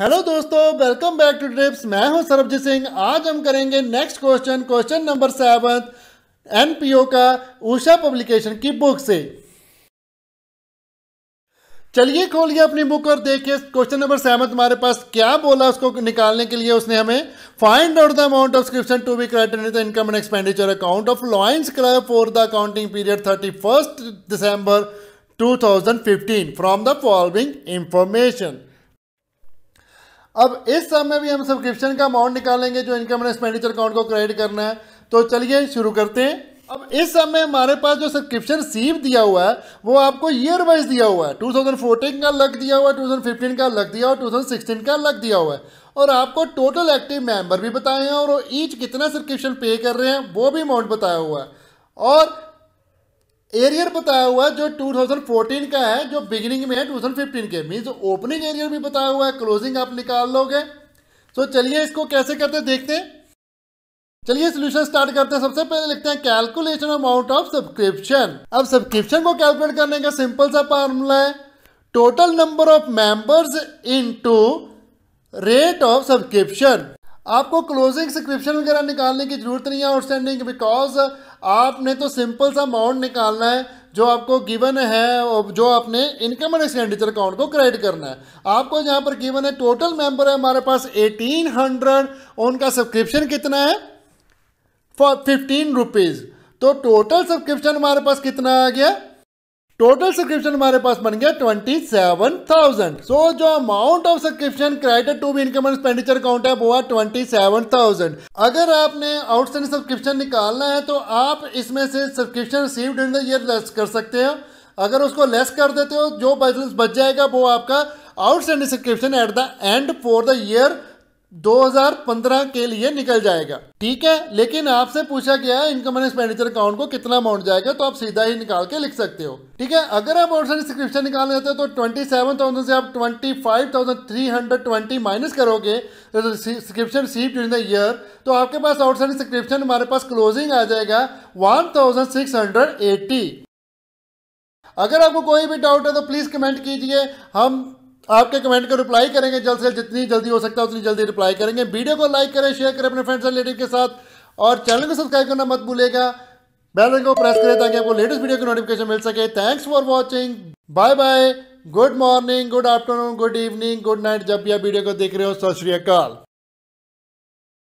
hello दोस्तों welcome back to trips मैं हूं सरबजीत सिंह आज हम करेंगे next question question number seven NPO का उषा पब्लिकेशन की बुक से चलिए खोलिए अपनी बुक और देखिए क्वेश्चन नंबर सेवन हमारे पास क्या बोला उसको निकालने के लिए उसने हमें find out the amount of subscription to be in the income and expenditure account of lions club for the accounting period thirty first December two thousand fifteen from the following information अब इस समय में भी हम subscription का amount निकालेंगे जो income and expenditure account को क्रेडिट करना है तो चलिए शुरू करते हैं अब इस समय हमारे पास जो सब्सक्रिप्शन सीव दिया हुआ है वो आपको ईयर वाइज दिया हुआ है 2014 का लग दिया हुआ है 2015 का लग दिया हुआ है 2016 का लग दिया हुआ है और आपको टोटल एक्टिव मेंबर भी बताए हैं और ईच कितना सब्सक्रिप्शन पे कर रहे हैं वो भी अमाउंट बताया हुआ है और एरियर बताया हुआ है जो 2014 का है जो बिगिनिंग में है 2015 के मीन्स ओपनिंग एरियर भी बताया हुआ है क्लोजिंग आप निकाल लोगे सो so, चलिए इसको कैसे करते हैं देखते हैं चलिए सोल्यूशन स्टार्ट करते हैं सबसे पहले लिखते हैं कैलकुलेशन अमाउंट ऑफ सब्सक्रिप्शन अब सब्सक्रिप्शन को कैलकुलेट करने का सिंपल सा फार्मूला है total number of members into rate of subscription आपको क्लोजिंग सब्सक्रिप्शन वगैरह निकालने की जरूरत नहीं है आउटस्टैंडिंग बिकॉज आपने तो सिंपल सा अमाउंट निकालना है जो आपको गिवन है जो आपने इनकम एंड एक्सपेंडिचर अकाउंट को क्रेडिट करना है आपको यहाँ पर गिवन है टोटल मेंबर है हमारे पास 1800 उनका सब्सक्रिप्शन कितना है फॉर फिफ्टीन रुपीज़ तो टोटल सब्सक्रिप्शन हमारे पास कितना आ गया टोटल सब्सक्रिप्शन हमारे पास बन गया ट्वेंटी सेवन थाउजेंड सो जो amount of subscription credit to be income expenditure account है वो है ट्वेंटी सेवन थाउजेंड अगर आपने आउटस्टैंड सब्सक्रिप्शन निकालना है तो आप इसमें से subscription receive in the year less कर सकते हो अगर उसको लेस कर देते हो जो बैलेंस बच जाएगा वो आपका outstanding subscription at the end for the year 2015 के लिए निकल जाएगा ठीक है लेकिन आपसे पूछा गया है इनकम एंड एक्सपेंडिचर अकाउंट को कितना अमाउंट जाएगा तो आप सीधा ही निकाल के लिख सकते हो ठीक है अगर आप ऑप्शन सब्सक्रिप्शन निकालना चाहते हो तो 27,000 से आप 25,320 माइनस करोगे सब्सक्रिप्शन सीप ड्यूरिंग द ईयर तो आपके पास आउटसाइड सब्सक्रिप्शन हमारे पास क्लोजिंग आ जाएगा वन अगर आपको कोई भी डाउट है तो प्लीज़ कमेंट कीजिए हम आपके कमेंट को रिप्लाई करेंगे जल्द से जितनी जल्दी हो सकता है उतनी जल्दी रिप्लाई करेंगे वीडियो को लाइक करें शेयर करें अपने फ्रेंड्स एंड रिलेटिव के साथ और चैनल को सब्सक्राइब करना मत भूलेगा बेल को प्रेस करें ताकि आपको लेटेस्ट वीडियो की नोटिफिकेशन मिल सके thanks for watching bye bye good morning good afternoon good evening good night जब भी आप वीडियो को देख रहे हो सत श्रीकाल